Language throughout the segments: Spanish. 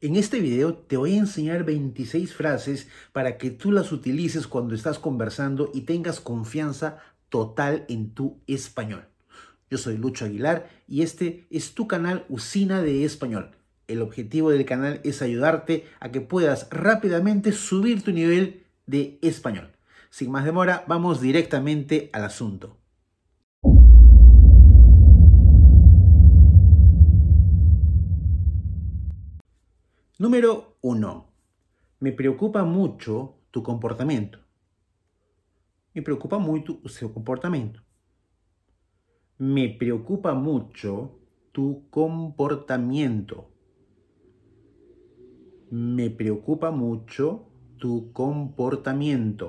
En este video te voy a enseñar 26 frases para que tú las utilices cuando estás conversando y tengas confianza total en tu español. Yo soy Lucho Aguilar y este es tu canal Usina de Español. El objetivo del canal es ayudarte a que puedas rápidamente subir tu nivel de español. Sin más demora, vamos directamente al asunto. Número 1. Me preocupa mucho tu comportamiento. Me preocupa mucho o comportamiento. Me preocupa mucho tu comportamiento. Me preocupa mucho tu comportamiento.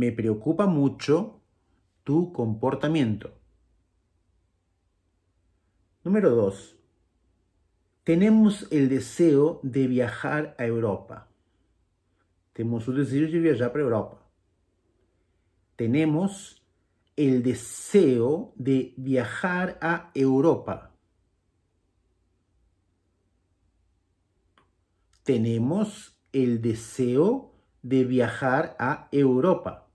Me preocupa mucho tu comportamiento. Número 2 tenemos el deseo de viajar a Europa. Tenemos un deseo de viajar para Europa. Tenemos el deseo de viajar a Europa. Tenemos el deseo de viajar a Europa.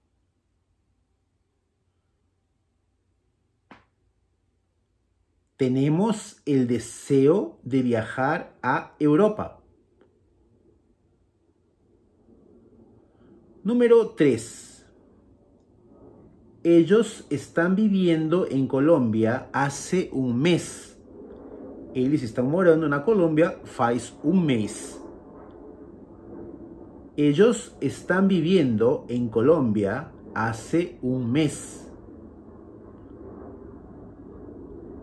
tenemos el deseo de viajar a Europa. Número 3. Ellos están viviendo en Colombia hace un mes. Ellos están morando en Colombia hace un mes. Ellos están viviendo en Colombia hace un mes.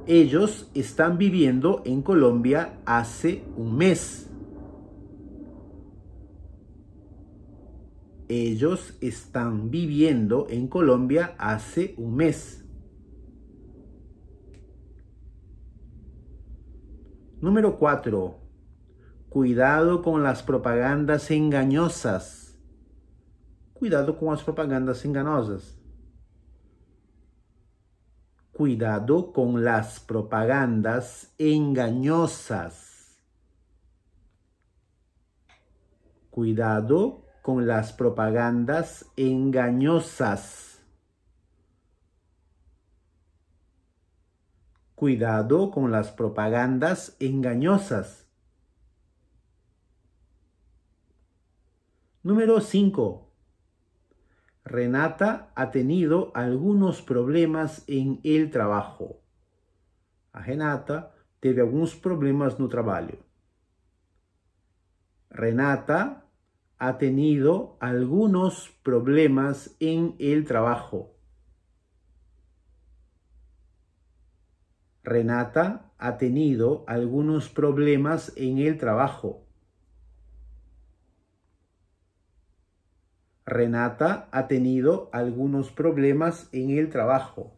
ellos están viviendo en Colombia hace un mes. Ellos están viviendo en Colombia hace un mes. Número 4. Cuidado con las propagandas engañosas. Cuidado con las propagandas engañosas cuidado con las propagandas engañosas. Cuidado con las propagandas engañosas. Cuidado con las propagandas engañosas. Número 5. Renata ha tenido algunos problemas en el trabajo. A Renata teve algunos problemas no trabalho. Renata ha tenido algunos problemas en el trabajo. Renata ha tenido algunos problemas en el trabajo. Renata ha tenido algunos problemas en el trabajo.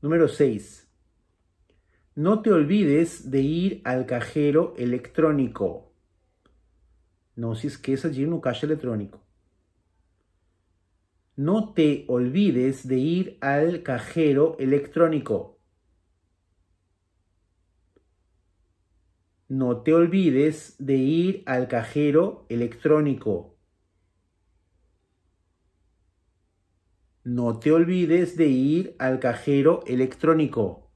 Número 6. No te olvides de ir al cajero electrónico. No si es que es allí en un cajero electrónico. No te olvides de ir al cajero electrónico. no te olvides de ir al cajero electrónico. No te olvides de ir al cajero electrónico.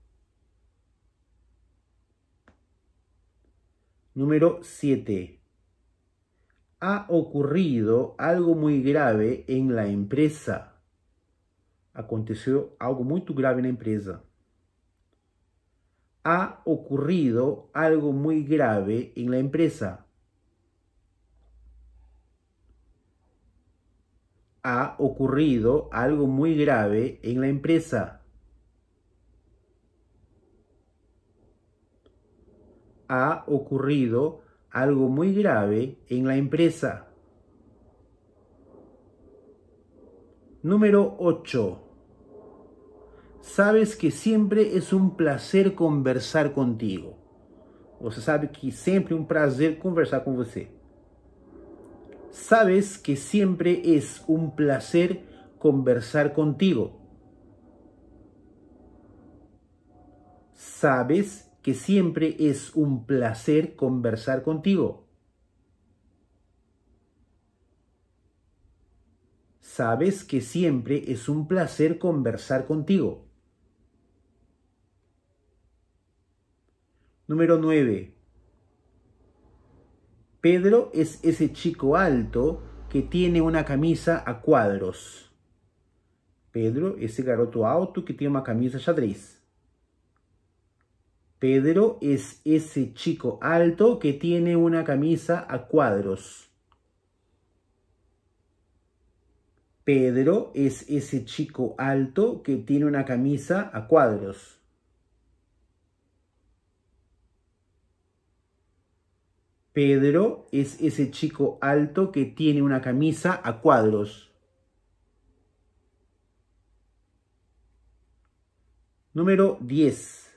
Número 7. Ha ocurrido algo muy grave en la empresa. Aconteció algo muy grave en la empresa ha ocurrido algo muy grave en la empresa. Ha ocurrido algo muy grave en la empresa. Ha ocurrido algo muy grave en la empresa. Número 8 sabes que siempre es un placer conversar contigo. Você sabe que siempre es un um placer conversar con você. Sabes que siempre es un placer conversar contigo. Sabes que siempre es un placer conversar contigo. Sabes que siempre es un placer conversar contigo. Número 9. Pedro es ese chico alto que tiene una camisa a cuadros. Pedro, ese garoto alto que tiene una camisa xadrez. Pedro es ese chico alto que tiene una camisa a cuadros. Pedro es ese chico alto que tiene una camisa a cuadros. Pedro es ese chico alto que tiene una camisa a cuadros. Número 10.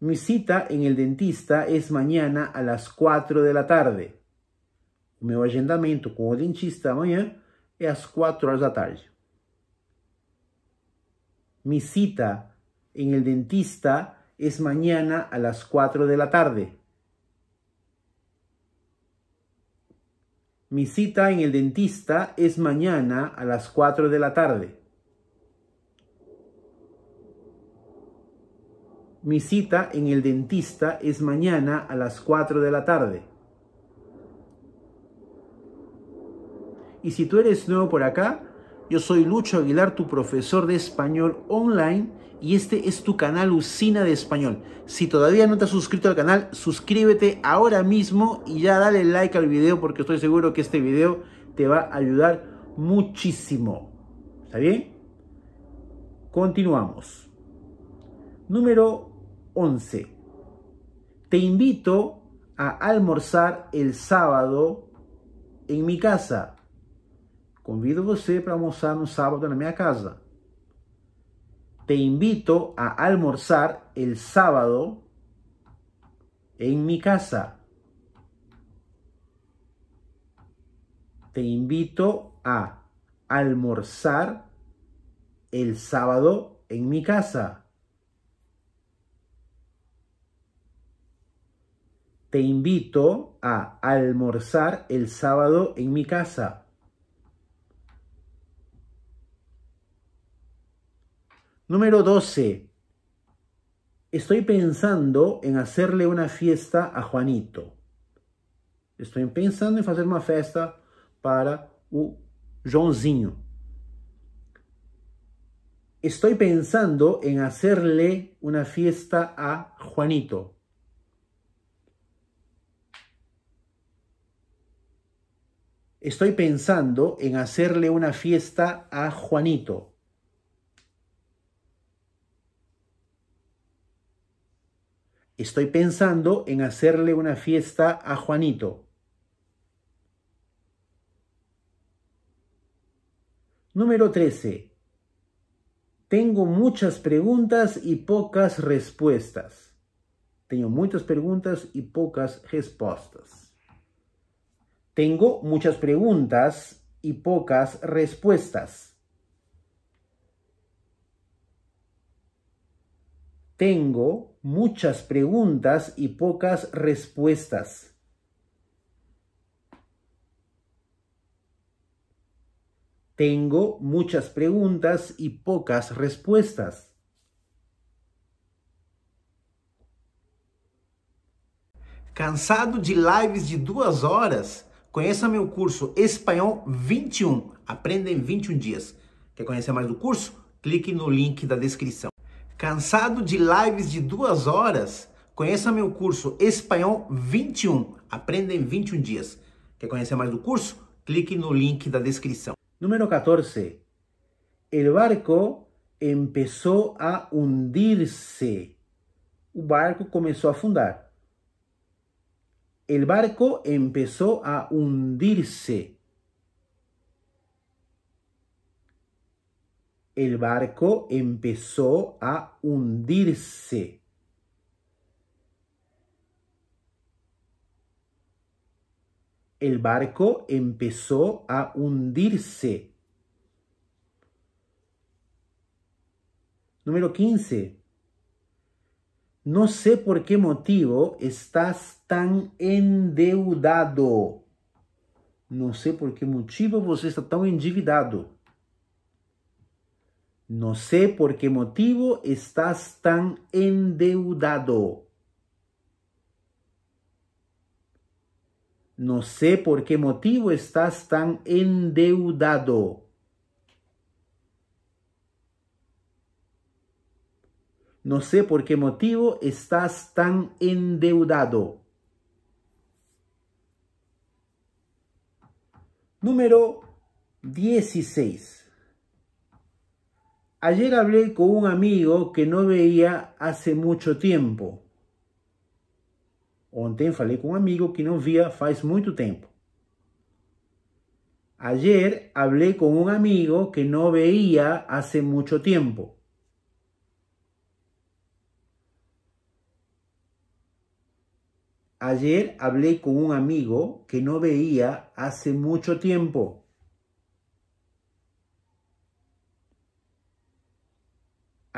Mi cita en el dentista es mañana a las 4 de la tarde. Mi meu como el mañana mañana es a las 4 de la tarde. Mi cita en el dentista es mañana a las 4 de la tarde. Mi cita en el dentista es mañana a las 4 de la tarde. Mi cita en el dentista es mañana a las 4 de la tarde. Y si tú eres nuevo por acá, yo soy Lucho Aguilar, tu profesor de español online y este es tu canal Usina de Español. Si todavía no te has suscrito al canal, suscríbete ahora mismo y ya dale like al video porque estoy seguro que este video te va a ayudar muchísimo. ¿Está bien? Continuamos. Número 11. Te invito a almorzar el sábado en mi casa. Convido você para almorzar un sábado en mi casa. Te invito a almorzar el sábado en mi casa. Te invito a almorzar el sábado en mi casa. Te invito a almorzar el sábado en mi casa. Número 12. Estoy pensando en hacerle una fiesta a Juanito. Estoy pensando en hacer una fiesta para o Joãozinho. Estoy pensando en hacerle una fiesta a Juanito. Estoy pensando en hacerle una fiesta a Juanito. estoy pensando en hacerle una fiesta a Juanito. Número 13. Tengo muchas preguntas y pocas respuestas. Tengo muchas preguntas y pocas respuestas. Tengo muchas preguntas y pocas respuestas. Tengo muchas preguntas y pocas respuestas. Tengo muchas preguntas y pocas respuestas. Cansado de lives de duas horas? Conheça meu curso Espanhol 21. Aprenda em 21 dias. Quer conhecer mais do curso? Clique no link da descrição. Cansado de lives de duas horas? Conheça meu curso Espanhol 21. Aprenda em 21 dias. Quer conhecer mais do curso? Clique no link da descrição. Número 14. El barco empezó a hundir-se. O barco começou a afundar. El barco empezó a hundir-se. el barco empezó a hundirse. El barco empezó a hundirse. Número 15. No sé por qué motivo estás tan endeudado. No sé por qué motivo vos está tan endividado. No sé por qué motivo estás tan endeudado. No sé por qué motivo estás tan endeudado. No sé por qué motivo estás tan endeudado. Número 16. Ayer hablé con un amigo que no veía hace mucho tiempo. Ontem falei com um amigo que no via faz muito tempo. Ayer hablé con un amigo que no veía hace mucho tiempo. Ayer hablé con un amigo que no veía hace mucho tiempo.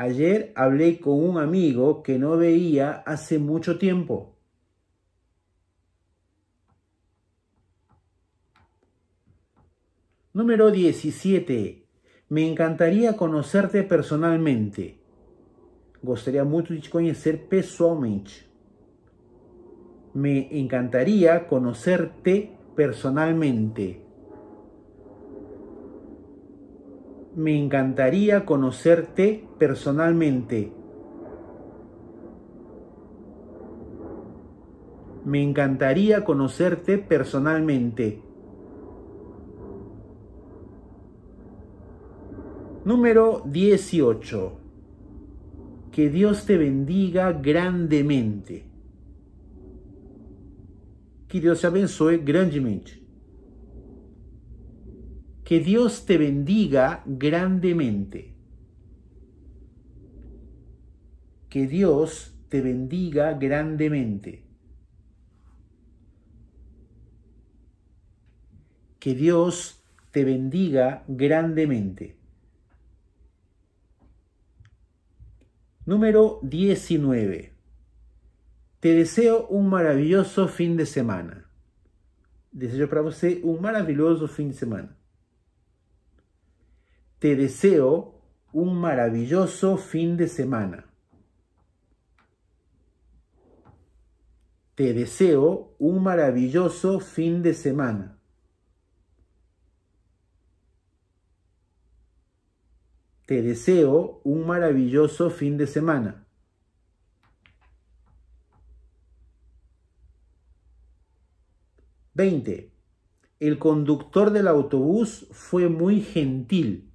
Ayer hablé con un amigo que no veía hace mucho tiempo. Número 17. Me encantaría conocerte personalmente. Gostaria mucho de Me encantaría conocerte personalmente. me encantaría conocerte personalmente. Me encantaría conocerte personalmente. Número 18. Que Dios te bendiga grandemente. Que Dios te abençoe grandemente. Que Dios te bendiga grandemente. Que Dios te bendiga grandemente. Que Dios te bendiga grandemente. Número 19. Te deseo un maravilloso fin de semana. Deseo para você un maravilloso fin de semana. Te deseo un maravilloso fin de semana. Te deseo un maravilloso fin de semana. Te deseo un maravilloso fin de semana. 20. El conductor del autobús fue muy gentil.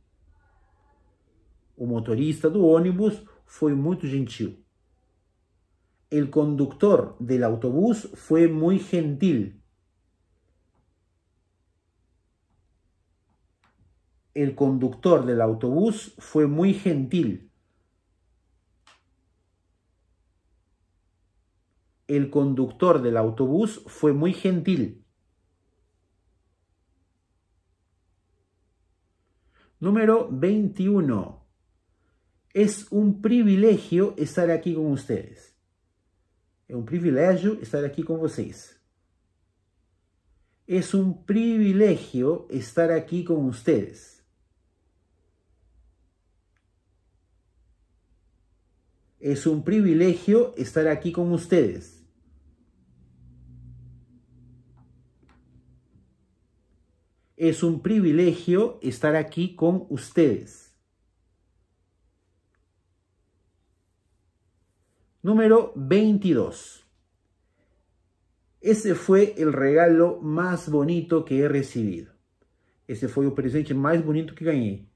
O motorista do ônibus foi muito gentil. El conductor del autobús fue muy gentil. El conductor del autobús fue muy gentil. El conductor del autobús fue muy gentil. Número 21. Es un privilegio estar aquí con ustedes. Es un privilegio estar aquí con ustedes. Es un privilegio estar aquí con ustedes. Es un privilegio estar aquí con ustedes. Es un privilegio estar aquí con ustedes. Número 22. Ese fue el regalo más bonito que he recibido. Ese fue el presente más bonito que gané.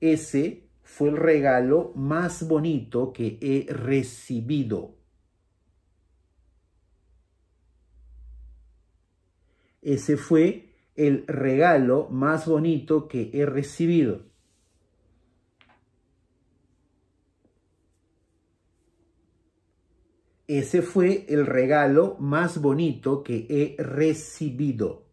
Ese fue el regalo más bonito que he recibido. Ese fue el regalo más bonito que he recibido. Ese fue el regalo más bonito que he recibido.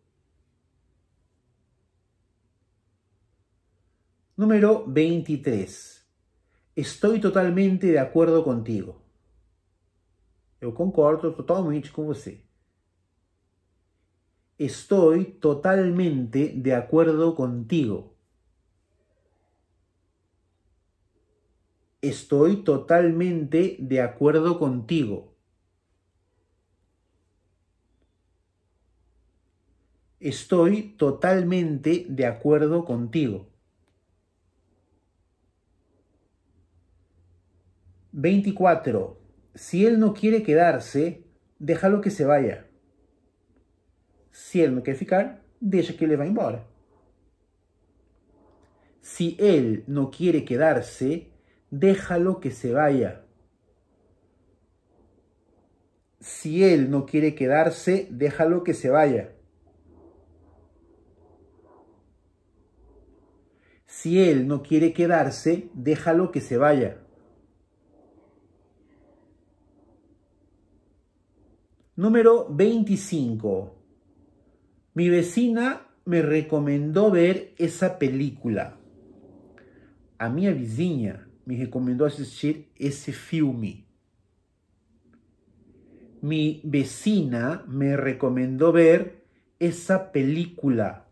Número 23. Estoy totalmente de acuerdo contigo. Yo concordo totalmente con usted. Estoy totalmente de acuerdo contigo. estoy totalmente de acuerdo contigo. Estoy totalmente de acuerdo contigo. 24. Si él no quiere quedarse, déjalo que se vaya. Si él no quiere ficar, deja que le vaya. embora. Si él no quiere quedarse, déjalo que se vaya. Si él no quiere quedarse, déjalo que se vaya. Si él no quiere quedarse, déjalo que se vaya. Número 25. Mi vecina me recomendó ver esa película. A mi vizinha me recomendó asistir ese filme. Mi vecina me recomendó ver esa película.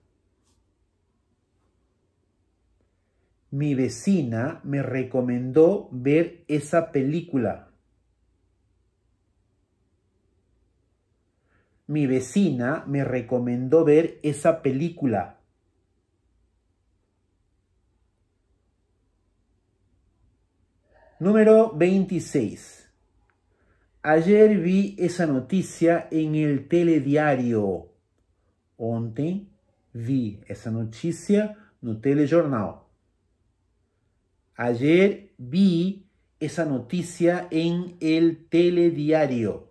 Mi vecina me recomendó ver esa película. Mi vecina me recomendó ver esa película. Número 26. Ayer vi esa noticia en el telediario. Ontem vi noticia noticia no telejornal. Ayer vi esa noticia en el telediario.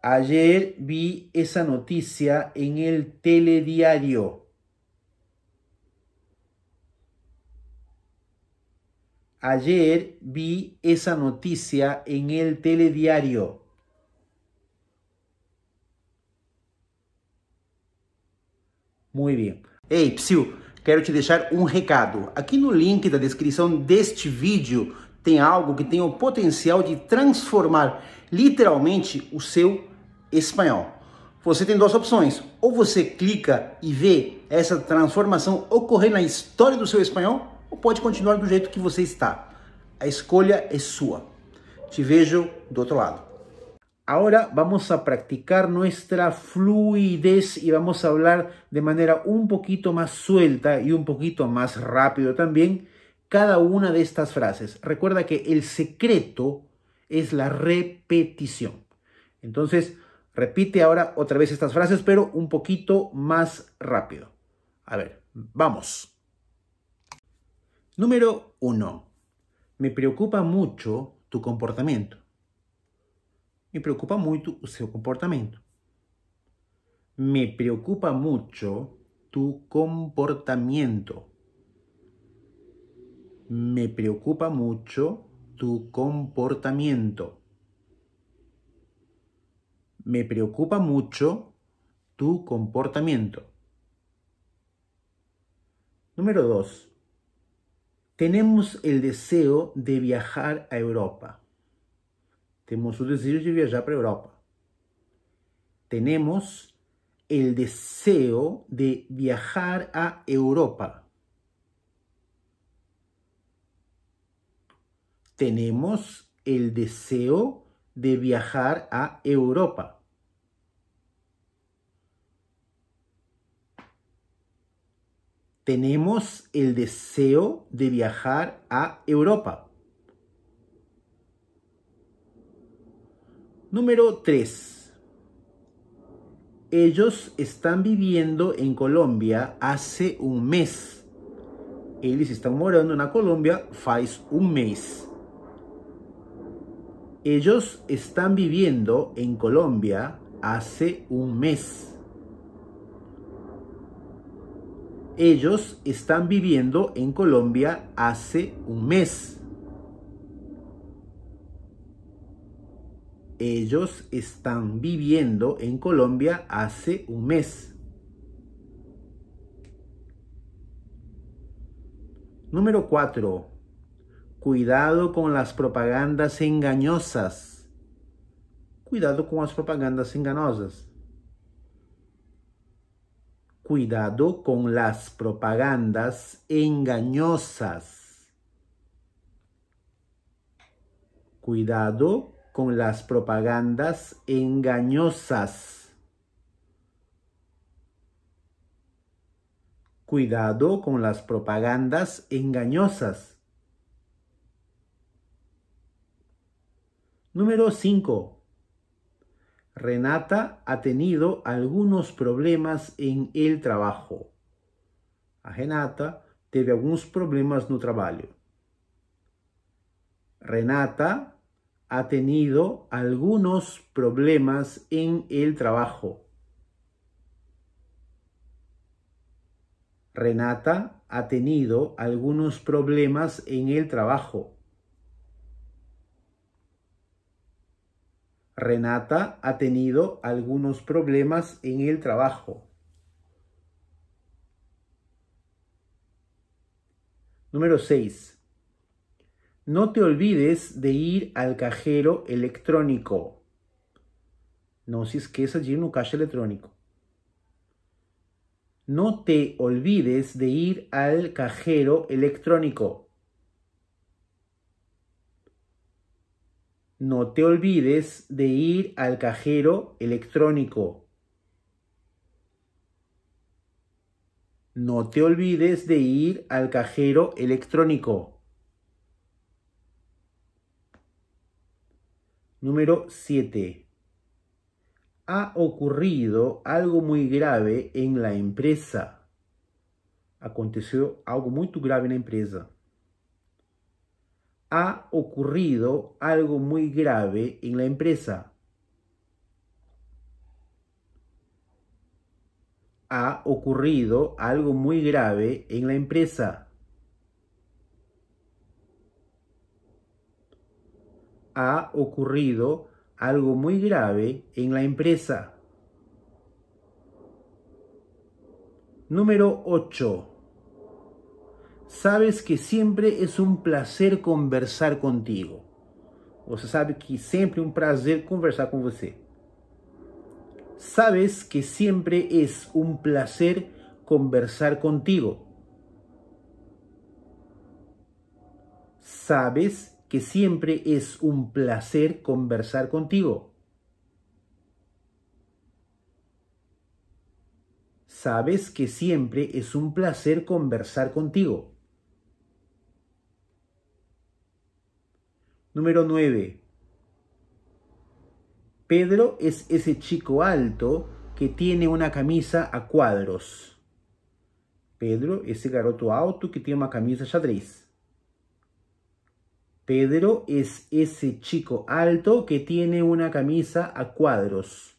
Ayer vi esa noticia en el telediario. Ayer vi esa noticia en el telediario. Muito bem. Ei, psiu, quero te deixar um recado. Aqui no link da descrição deste vídeo tem algo que tem o potencial de transformar literalmente o seu espanhol. Você tem duas opções. Ou você clica e vê essa transformação ocorrer na história do seu espanhol, O pode continuar do jeito que você está. A escolha es sua. Te vejo do otro lado. Ahora vamos a practicar nuestra fluidez y vamos a hablar de manera un poquito más suelta y un poquito más rápido también cada una de estas frases. Recuerda que el secreto es la repetición. Entonces, repite ahora otra vez estas frases, pero un poquito más rápido. A ver, vamos. Número 1. Me preocupa mucho tu comportamiento. Me preocupa mucho o comportamiento. Me preocupa mucho tu comportamiento. Me preocupa mucho tu comportamiento. Me preocupa mucho tu comportamiento. Número 2 tenemos el deseo de viajar a Europa. Tenemos un deseo de viajar para Europa. Tenemos el deseo de viajar a Europa. Tenemos el deseo de viajar a Europa. tenemos el deseo de viajar a Europa. Número 3. Ellos están viviendo en Colombia hace un mes. Ellos están morando en Colombia hace un mes. Ellos están viviendo en Colombia hace un mes. ellos están viviendo en Colombia hace un mes. Ellos están viviendo en Colombia hace un mes. Número 4. Cuidado con las propagandas engañosas. Cuidado con las propagandas engañosas cuidado con las propagandas engañosas. Cuidado con las propagandas engañosas. Cuidado con las propagandas engañosas. Número 5. Renata ha tenido algunos problemas en el trabajo. Renata teve algunos problemas no trabalho. Renata ha tenido algunos problemas en el trabajo. Renata ha tenido algunos problemas en el trabajo. Renata ha tenido algunos problemas en el trabajo. Número 6. No te olvides de ir al cajero electrónico. No si es que es allí en un cajero electrónico. No te olvides de ir al cajero electrónico. no te olvides de ir al cajero electrónico. No te olvides de ir al cajero electrónico. Número 7. Ha ocurrido algo muy grave en la empresa. Aconteció algo muy grave en la empresa ha ocurrido algo muy grave en la empresa. Ha ocurrido algo muy grave en la empresa. Ha ocurrido algo muy grave en la empresa. Número 8 sabes que siempre es un placer conversar contigo. Você sabe que siempre es un um placer conversar con você. Sabes que siempre es un placer conversar contigo. Sabes que siempre es un placer conversar contigo. Sabes que siempre es un placer conversar contigo. Número 9. Pedro es ese chico alto que tiene una camisa a cuadros. Pedro, es ese garoto alto que tiene una camisa xadrez. Pedro es ese chico alto que tiene una camisa a cuadros.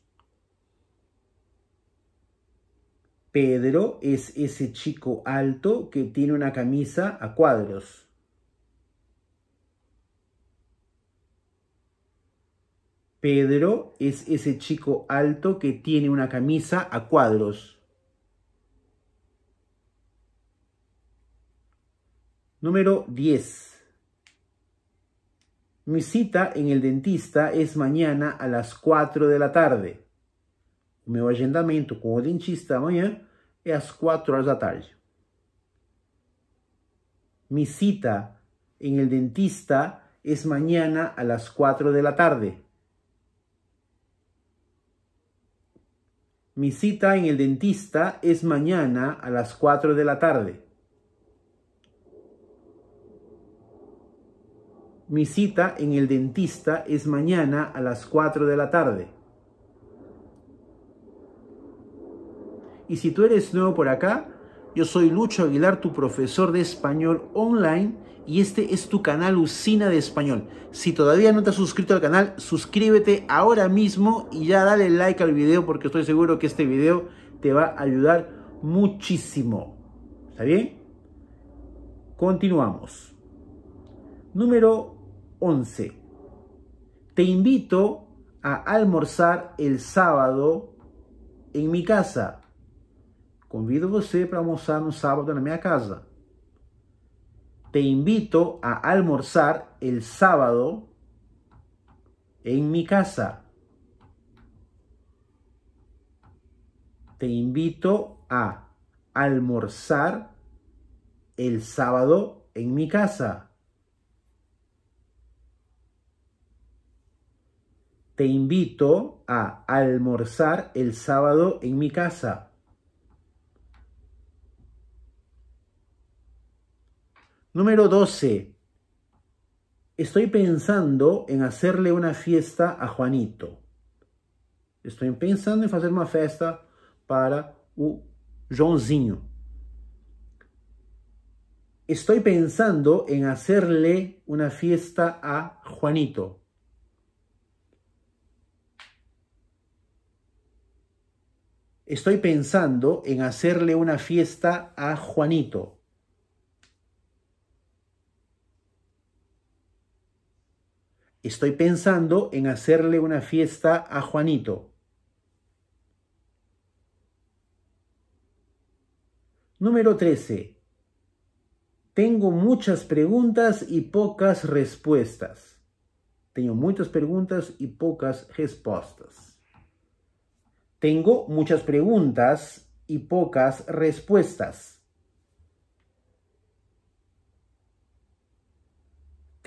Pedro es ese chico alto que tiene una camisa a cuadros. Pedro es ese chico alto que tiene una camisa a cuadros. Número 10. Mi cita en el dentista es mañana a las 4 de la tarde. Mi meu como com o dentista amanhã é às 4 de la tarde. Mi cita en el dentista es mañana a las 4 de la tarde. Mi cita en el dentista es mañana a las 4 de la tarde. Mi cita en el dentista es mañana a las 4 de la tarde. Y si tú eres nuevo por acá, yo soy Lucho Aguilar, tu profesor de español online y este es tu canal Usina de Español. Si todavía no te has suscrito al canal, suscríbete ahora mismo y ya dale like al video porque estoy seguro que este video te va a ayudar muchísimo. ¿Está bien? Continuamos. Número 11. Te invito a almorzar el sábado en mi casa. Convido você para almoçar un sábado na minha casa te invito a almorzar el sábado en mi casa. Te invito a almorzar el sábado en mi casa. Te invito a almorzar el sábado en mi casa. Número 12. Estoy pensando en hacerle una fiesta a Juanito. Estoy pensando en hacer una fiesta para o Joãozinho. Estoy pensando en hacerle una fiesta a Juanito. Estoy pensando en hacerle una fiesta a Juanito. Estoy pensando en hacerle una fiesta a Juanito. Número 13. Tengo muchas preguntas y pocas respuestas. Tengo muchas preguntas y pocas respuestas. Tengo muchas preguntas y pocas respuestas.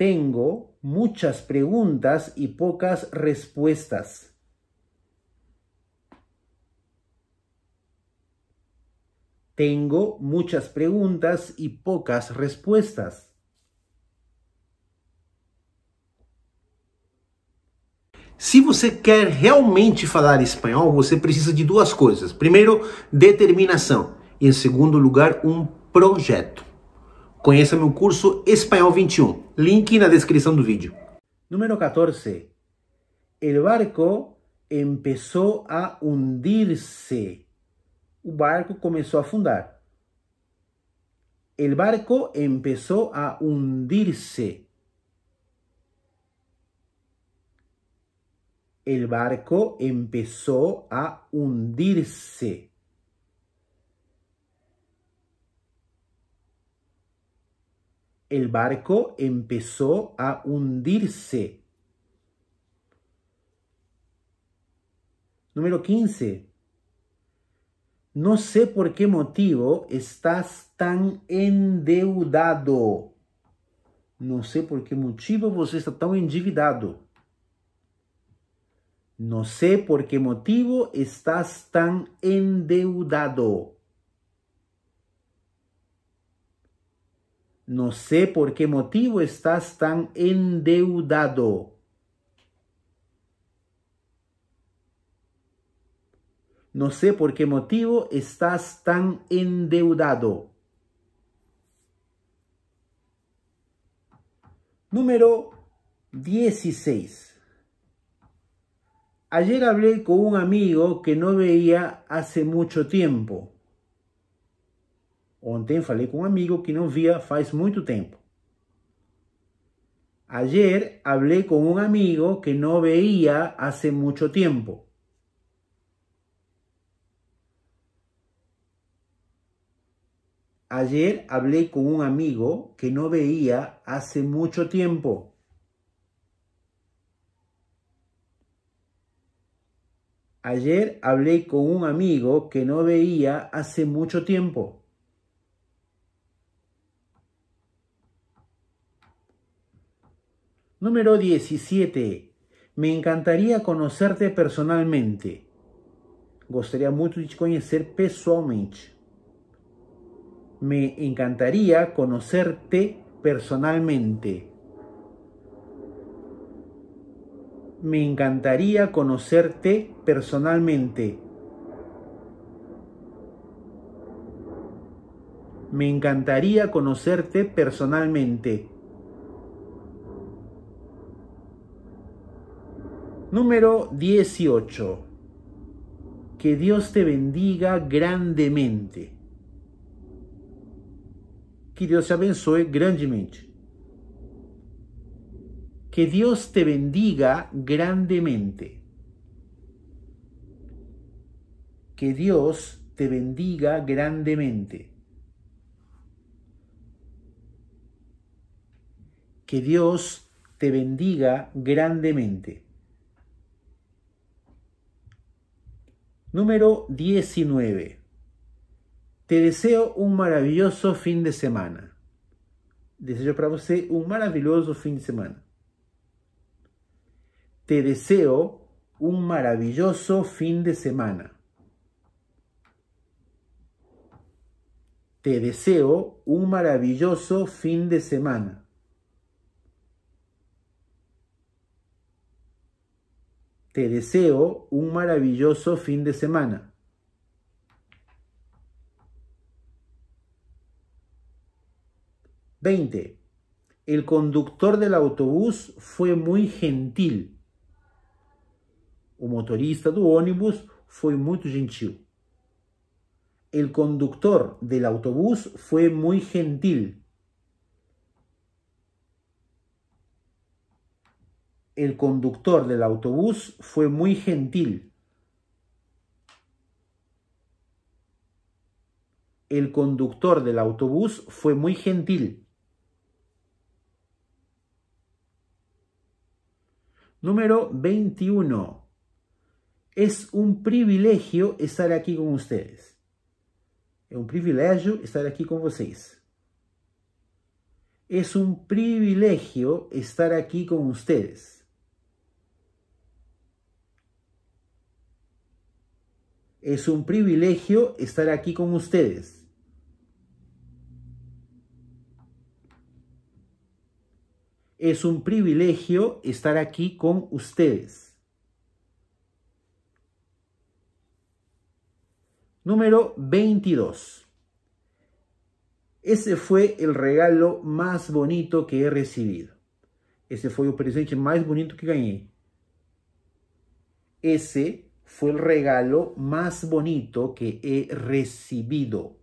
Tengo muchas preguntas y pocas respuestas. Tengo muchas preguntas y pocas respuestas. Se você quer realmente falar espanhol, você precisa de duas coisas. Primeiro, determinação. E em segundo lugar, um projeto. Conheça meu curso Espanhol 21, link na descrição do vídeo. Número 14. El barco empezó a hundirse. O barco começou a afundar. El barco empezó a hundirse. El barco empezó a hundirse. el barco empezó a hundirse. Número 15. No sé por qué motivo estás tan endeudado. No sé por qué motivo vos está tan endividado. No sé por qué motivo estás tan endeudado. No sé por qué motivo estás tan endeudado. No sé por qué motivo estás tan endeudado. Número 16. Ayer hablé con un amigo que no veía hace mucho tiempo. Ontem falei com um amigo que não via faz muito tempo. Ayer hablé con un amigo que no veía hace mucho tiempo. Ayer hablé con un amigo que no veía hace mucho tiempo. Ayer hablé con un amigo que no veía hace mucho tiempo. Número 17. Me encantaría conocerte personalmente. Gostaria mucho de conhecer Me encantaría conocerte personalmente. Me encantaría conocerte personalmente. Me encantaría conocerte personalmente. Número 18. Que Dios te bendiga grandemente. Que Dios te abençoe grandemente. Que Dios te bendiga grandemente. Que Dios te bendiga grandemente. Que Dios te bendiga grandemente. Número 19. Te deseo un maravilloso fin de semana. Deseo para você un maravilloso fin de semana. Te deseo un maravilloso fin de semana. Te deseo un maravilloso fin de semana. Te deseo un maravilloso fin de semana. 20. El conductor del autobús fue muy gentil. O motorista do ônibus foi muito gentil. El conductor del autobús fue muy gentil. el conductor del autobús fue muy gentil. El conductor del autobús fue muy gentil. Número 21. Es un privilegio estar aquí con ustedes. Es un privilegio estar aquí con ustedes. Es un privilegio estar aquí con ustedes. Es un privilegio estar aquí con ustedes. Es un privilegio estar aquí con ustedes. Número 22. Ese fue el regalo más bonito que he recibido. Ese fue el presente más bonito que gané. Ese fue el regalo más bonito que he recibido.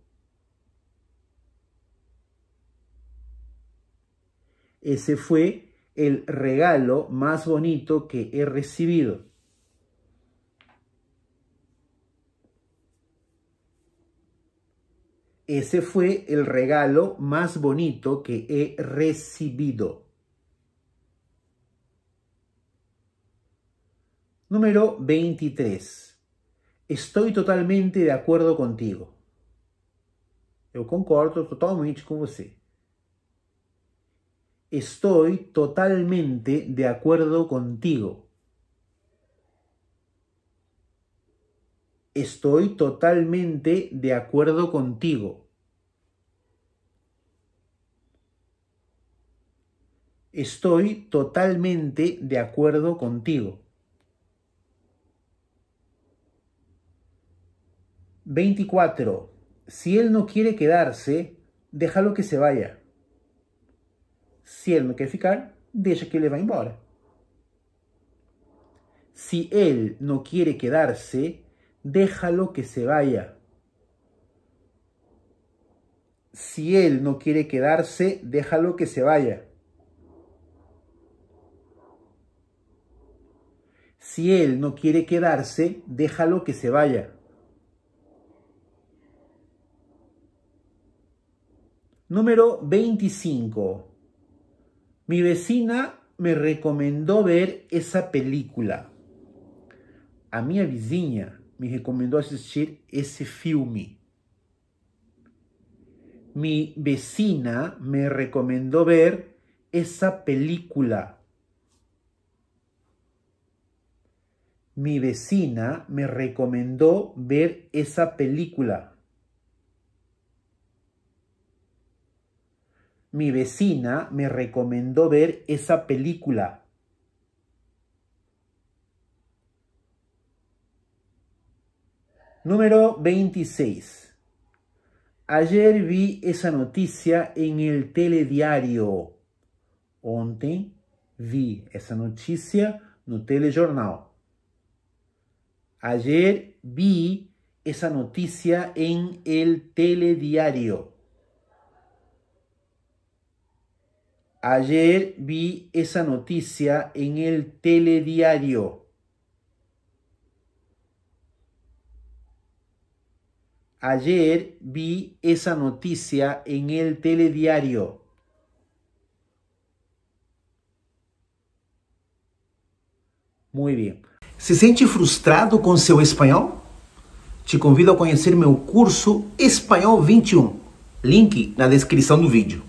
Ese fue el regalo más bonito que he recibido. Ese fue el regalo más bonito que he recibido. Número 23. Estoy totalmente de acuerdo contigo. Eu concordo totalmente com você. Estoy totalmente de acuerdo contigo. Estoy totalmente de acuerdo contigo. Estoy totalmente de acuerdo contigo. 24. Si él no quiere quedarse, déjalo que se vaya. Si él no quiere ficar, deja que le va embora. si él no quiere quedarse, déjalo que se vaya. si él no quiere quedarse, déjalo que se vaya. si él no quiere quedarse, déjalo que se vaya. Número 25. Mi vecina me recomendó ver esa película. A mi vizinha me recomendó asistir ese filme. Mi vecina me recomendó ver esa película. Mi vecina me recomendó ver esa película. mi vecina me recomendó ver esa película. Número 26. Ayer vi esa noticia en el telediario. Ontem vi noticia en no telejornal. Ayer vi esa noticia en el telediario. Ayer vi esa noticia en el telediario. Ayer vi esa noticia en el telediario. Muy bien. Se siente frustrado con seu espanhol? Te convido a conocer mi curso Espanhol 21. E um. Link na descripción do vídeo.